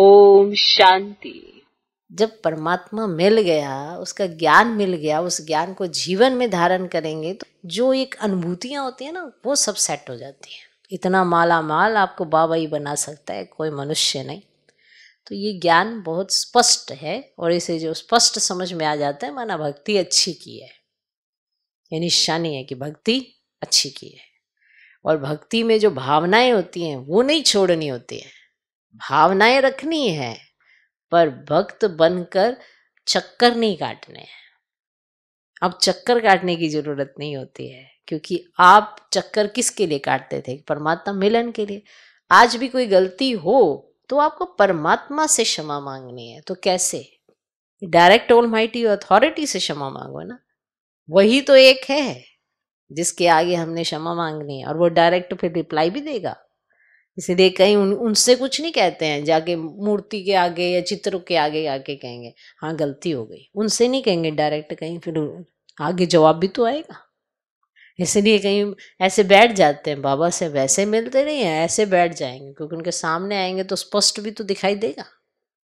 ओम शांति जब परमात्मा मिल गया उसका ज्ञान मिल गया उस ज्ञान को जीवन में धारण करेंगे तो जो एक अनुभूतियाँ होती हैं ना वो सब सेट हो जाती हैं इतना माला माल आपको बाबा ही बना सकता है कोई मनुष्य नहीं तो ये ज्ञान बहुत स्पष्ट है और इसे जो स्पष्ट समझ में आ जाता है माना भक्ति अच्छी की है ये निशानी है कि भक्ति अच्छी की है और भक्ति में जो भावनाएं होती हैं वो नहीं छोड़नी होती है भावनाएं रखनी है पर भक्त बनकर चक्कर नहीं काटने हैं अब चक्कर काटने की जरूरत नहीं होती है क्योंकि आप चक्कर किसके लिए काटते थे परमात्मा मिलन के लिए आज भी कोई गलती हो तो आपको परमात्मा से क्षमा मांगनी है तो कैसे डायरेक्ट ओल माइटी अथॉरिटी से क्षमा मांगो ना वही तो एक है जिसके आगे हमने क्षमा मांगनी है और वो डायरेक्ट फिर रिप्लाई भी देगा इसलिए कहीं उन उनसे कुछ नहीं कहते हैं जाके मूर्ति के आगे या चित्र के आगे आके कहेंगे हाँ गलती हो गई उनसे नहीं कहेंगे डायरेक्ट कहीं फिर आगे जवाब भी तो आएगा इसलिए कहीं ऐसे बैठ जाते हैं बाबा से वैसे मिलते नहीं हैं ऐसे बैठ जाएंगे क्योंकि उनके सामने आएंगे तो स्पष्ट भी तो दिखाई देगा